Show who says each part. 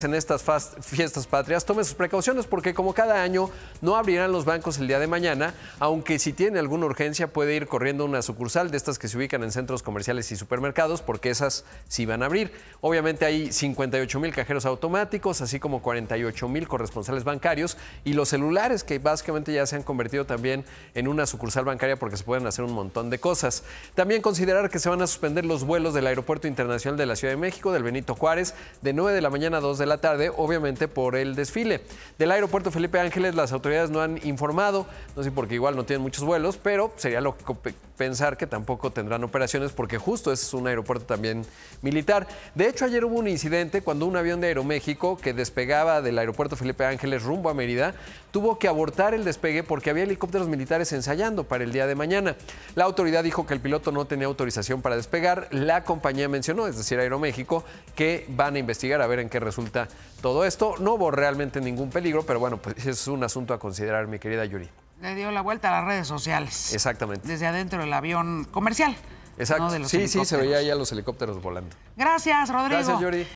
Speaker 1: en estas fiestas patrias, tome sus precauciones porque como cada año no abrirán los bancos el día de mañana, aunque si tiene alguna urgencia puede ir corriendo una sucursal de estas que se ubican en centros comerciales y supermercados porque esas sí van a abrir. Obviamente hay 58 mil cajeros automáticos, así como 48 mil corresponsales bancarios y los celulares que básicamente ya se han convertido también en una sucursal bancaria porque se pueden hacer un montón de cosas. También considerar que se van a suspender los vuelos del Aeropuerto Internacional de la Ciudad de México, del Benito Juárez, de 9 de la mañana a 2 de la tarde, obviamente por el desfile. Del aeropuerto Felipe Ángeles las autoridades no han informado, no sé porque igual no tienen muchos vuelos, pero sería lógico pensar que tampoco tendrán operaciones porque justo es un aeropuerto también militar. De hecho, ayer hubo un incidente cuando un avión de Aeroméxico que despegaba del aeropuerto Felipe Ángeles rumbo a Mérida tuvo que abortar el despegue porque había helicópteros militares ensayando para el día de mañana. La autoridad dijo que el piloto no tenía autorización para despegar. La compañía mencionó, es decir, Aeroméxico, que van a investigar a ver en qué resulta todo esto. No hubo realmente ningún peligro, pero bueno, pues es un asunto a considerar, mi querida Yuri. Le
Speaker 2: dio la vuelta a las redes sociales. Exactamente. Desde adentro del avión comercial. Exacto. sí, sí, se veía
Speaker 1: ya los helicópteros volando.
Speaker 2: Gracias, Rodrigo. Gracias, Yuri.